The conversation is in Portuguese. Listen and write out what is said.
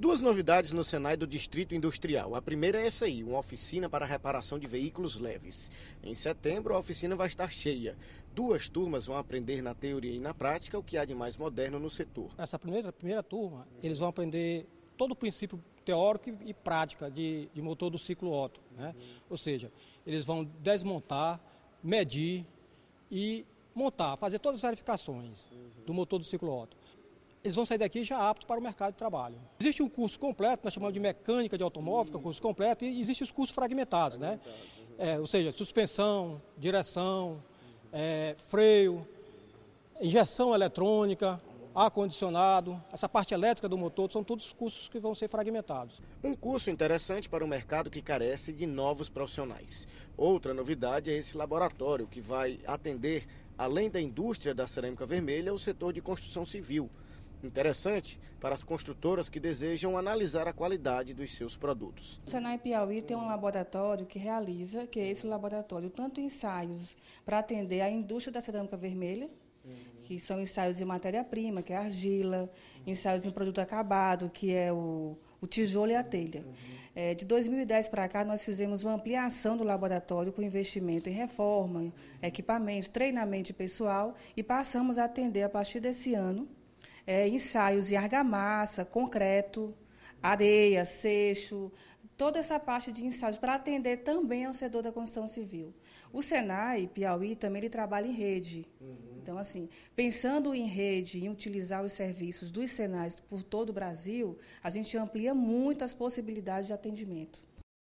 Duas novidades no Senai do Distrito Industrial. A primeira é essa aí, uma oficina para reparação de veículos leves. Em setembro, a oficina vai estar cheia. Duas turmas vão aprender na teoria e na prática o que há de mais moderno no setor. Nessa primeira, primeira turma, eles vão aprender todo o princípio teórico e prática de, de motor do ciclo Otto. Né? Uhum. Ou seja, eles vão desmontar, medir e montar, fazer todas as verificações uhum. do motor do ciclo Otto eles vão sair daqui já aptos para o mercado de trabalho. Existe um curso completo, nós chamamos de mecânica de automóvel, que é um curso completo, e existem os cursos fragmentados, né? né? É, ou seja, suspensão, direção, é, freio, injeção eletrônica, ar-condicionado, essa parte elétrica do motor, são todos cursos que vão ser fragmentados. Um curso interessante para um mercado que carece de novos profissionais. Outra novidade é esse laboratório que vai atender, além da indústria da cerâmica vermelha, o setor de construção civil. Interessante para as construtoras que desejam analisar a qualidade dos seus produtos. O Senai Piauí tem um laboratório que realiza, que é esse laboratório, tanto ensaios para atender a indústria da cerâmica vermelha, que são ensaios em matéria-prima, que é argila, ensaios em produto acabado, que é o, o tijolo e a telha. É, de 2010 para cá, nós fizemos uma ampliação do laboratório com investimento em reforma, equipamentos, treinamento pessoal e passamos a atender, a partir desse ano, é, ensaios de argamassa, concreto, areia, seixo, toda essa parte de ensaios para atender também ao setor da construção civil. O Senai Piauí também ele trabalha em rede. Uhum. Então, assim, pensando em rede e utilizar os serviços dos Senais por todo o Brasil, a gente amplia muito as possibilidades de atendimento.